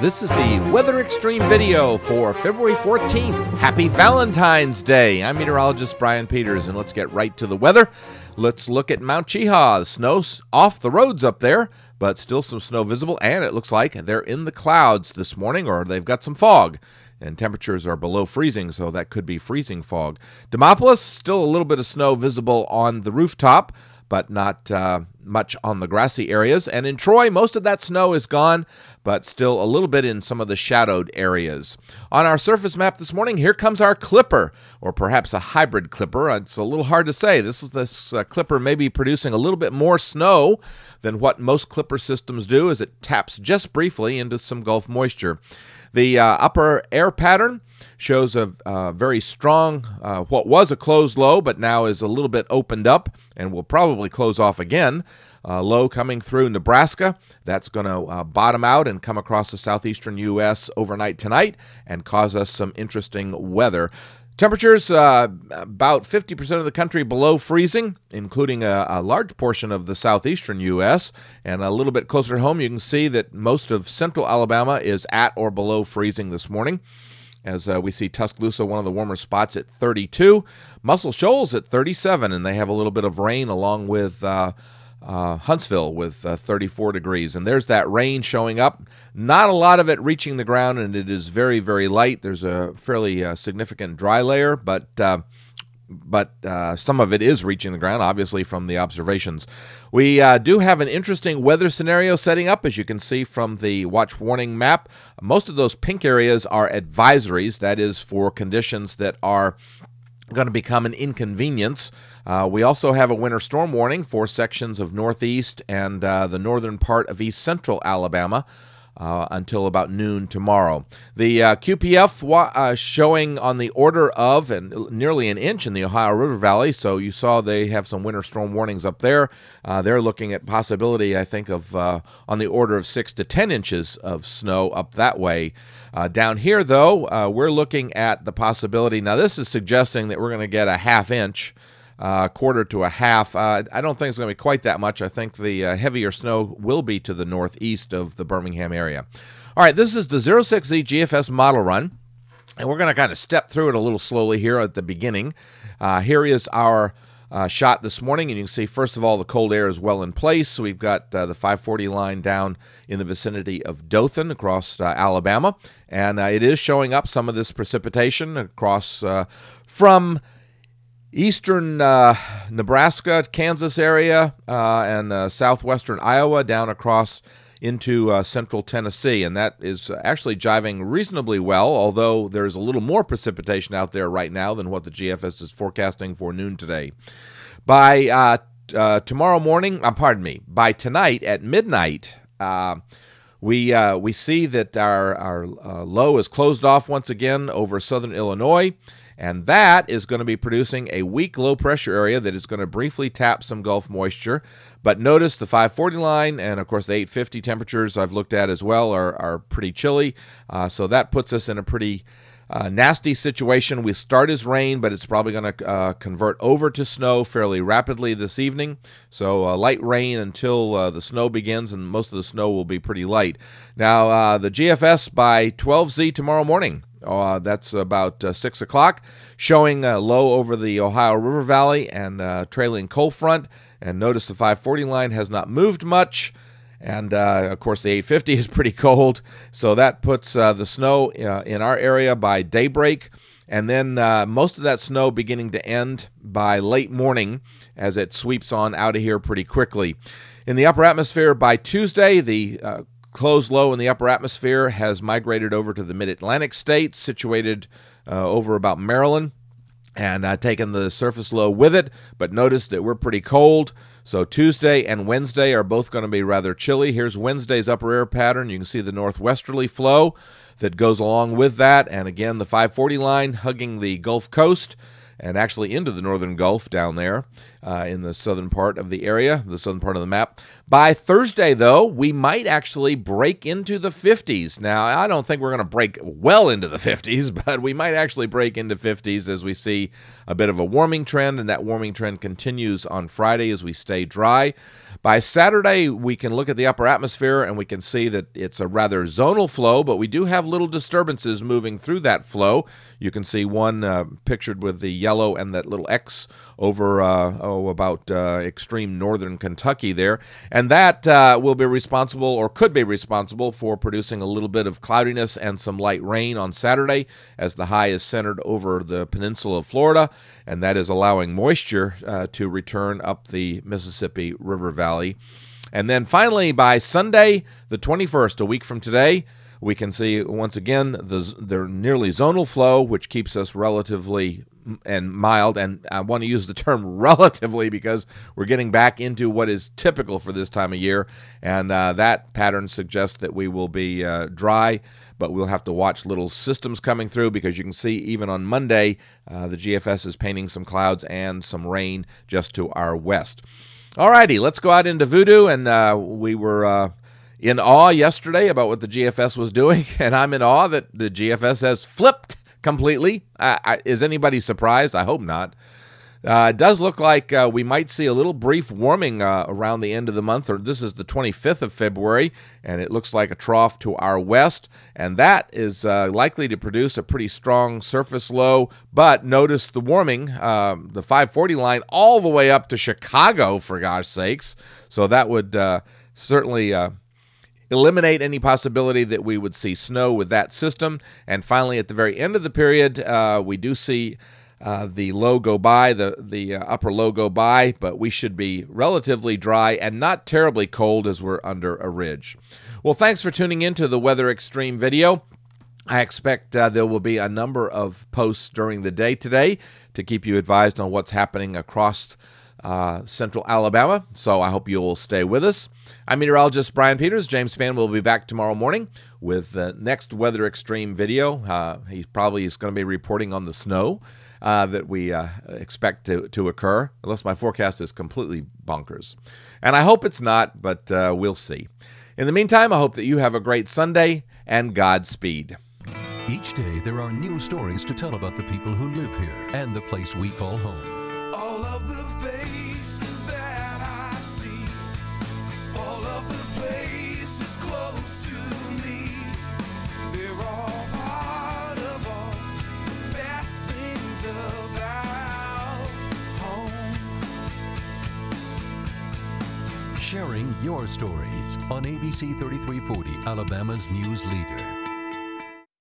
This is the Weather Extreme video for February 14th. Happy Valentine's Day. I'm meteorologist Brian Peters, and let's get right to the weather. Let's look at Mount Chiha. Snow's off the roads up there, but still some snow visible, and it looks like they're in the clouds this morning or they've got some fog. And temperatures are below freezing, so that could be freezing fog. Demopolis, still a little bit of snow visible on the rooftop but not uh, much on the grassy areas. And in Troy, most of that snow is gone, but still a little bit in some of the shadowed areas. On our surface map this morning, here comes our clipper, or perhaps a hybrid clipper. It's a little hard to say. This is this uh, clipper may be producing a little bit more snow than what most clipper systems do, as it taps just briefly into some Gulf moisture. The uh, upper air pattern shows a very strong, uh, what was a closed low, but now is a little bit opened up and will probably close off again. Uh, low coming through Nebraska. That's going to uh, bottom out and come across the southeastern U.S. overnight tonight and cause us some interesting weather. Temperatures uh, about 50% of the country below freezing, including a, a, large portion of the southeastern U.S. And a little bit closer to home, you can see that most of central Alabama is at or below freezing this morning as uh, we see Tuscaloosa, one of the warmer spots at 32, Muscle Shoals at 37, and they have a little bit of rain along with uh, uh, Huntsville with uh, 34 degrees. And there's that rain showing up. Not a lot of it reaching the ground, and it is very, very light. There's a fairly uh, significant dry layer, but uh, but uh, some of it is reaching the ground, obviously, from the observations. We uh, do have an interesting weather scenario setting up, as you can see from the watch warning map. Most of those pink areas are advisories, that is, for conditions that are going to become an inconvenience. Uh, we also have a winter storm warning for sections of northeast and uh, the northern part of east central Alabama uh, until about noon tomorrow. The uh, QPF uh, showing on the order of and nearly an inch in the Ohio River Valley. So you saw they have some winter storm warnings up there. Uh, they're looking at possibility, I think, of uh, on the order of six to ten inches of snow up that way. Uh, down here, though, we're looking at the possibility. Now this is suggesting that we're going to get a half inch uh, quarter to a half. Uh, I don't think it's going to be quite that much. I think the uh, heavier snow will be to the northeast of the Birmingham area. All right, this is the 06Z GFS model run, and we're going to kind of step through it a little slowly here at the beginning. Uh, here is our uh, shot this morning. And you can see, first of all, the cold air is well in place. So we've got uh, the 540 line down in the vicinity of Dothan across uh, Alabama. And uh, it is showing up some of this precipitation across uh, from eastern uh, Nebraska, Kansas area, uh, and uh, southwestern Iowa down across into uh, central Tennessee. And that is uh, actually jiving reasonably well, although there's a little more precipitation out there right now than what the GFS is forecasting for noon today. By uh, tomorrow morning, uh, pardon me, by tonight at midnight, we, we see that our, our low is closed off once again over southern Illinois. And that is going to be producing a weak low pressure area that is going to briefly tap some Gulf moisture. But notice the 540 line and, of course, the 850 temperatures I've looked at as well are, are pretty chilly. Uh, so that puts us in a pretty uh, nasty situation. We start as rain, but it's probably going to uh, convert over to snow fairly rapidly this evening. So uh, light rain until uh, the snow begins, and most of the snow will be pretty light. Now, uh, the GFS by 12Z tomorrow morning. Uh, that's about 6 o'clock, showing low over the Ohio River Valley and trailing cold front. And notice the 540 line has not moved much. And uh, of course, the 850 is pretty cold, so that puts uh, the snow uh, in our area by daybreak. And then uh, most of that snow beginning to end by late morning as it sweeps on out of here pretty quickly. In the upper atmosphere by Tuesday, the uh, closed low in the upper atmosphere has migrated over to the mid Atlantic states, situated uh, over about Maryland and uh, taking the surface low with it. But notice that we're pretty cold. So Tuesday and Wednesday are both going to be rather chilly. Here's Wednesday's upper air pattern. You can see the northwesterly flow that goes along with that. And again, the 540 line hugging the Gulf Coast and actually into the northern Gulf down there uh, in the southern part of the area, the southern part of the map. By Thursday, though, we might actually break into the 50s. Now, I don't think we're going to break well into the 50s, but we might actually break into 50s as we see a bit of a warming trend, and that warming trend continues on Friday as we stay dry. By Saturday, we can look at the upper atmosphere and we can see that it's a rather zonal flow, but we do have little disturbances moving through that flow. You can see one uh, pictured with the yellow and that little X over. Uh, oh, about uh, extreme northern Kentucky there. And that uh, will be responsible or could be responsible for producing a little bit of cloudiness and some light rain on Saturday as the high is centered over the peninsula of Florida. And that is allowing moisture uh, to return up the Mississippi River Valley. And then finally, by Sunday, the 21st, a week from today, we can see once again the, nearly zonal flow, which keeps us relatively and mild. And I want to use the term relatively because we're getting back into what is typical for this time of year. And uh, that pattern suggests that we will be uh, dry, but we'll have to watch little systems coming through because you can see even on Monday, uh, the GFS is painting some clouds and some rain just to our west. All righty, let's go out into voodoo. And uh, we were uh, in awe yesterday about what the GFS was doing, and I'm in awe that the GFS has flipped completely. I, is anybody surprised? I hope not. Uh, it does look like uh, we might see a little brief warming uh, around the end of the month, or this is the 25th of February, and it looks like a trough to our west, and that is uh, likely to produce a pretty strong surface low. But notice the warming, um, the 540 line, all the way up to Chicago, for gosh sakes. So that would uh, certainly eliminate any possibility that we would see snow with that system. And finally, at the very end of the period, uh, we do see. Uh, the low go by, the, the uh, upper low go by, but we should be relatively dry and not terribly cold as we're under a ridge. Well, thanks for tuning into the Weather Extreme video. I expect uh, there will be a number of posts during the day today to keep you advised on what's happening across uh, central Alabama. So I hope you'll stay with us. I'm meteorologist Brian Peters. James Spann will be back tomorrow morning with the next weather extreme video. Uh, he probably is going to be reporting on the snow. Uh, that we uh, expect to, to occur, unless my forecast is completely bonkers. And I hope it's not, but uh, we'll see. In the meantime, I hope that you have a great Sunday and Godspeed. Each day, there are new stories to tell about the people who live here and the place we call home. sharing your stories on ABC 3340, Alabama's news leader.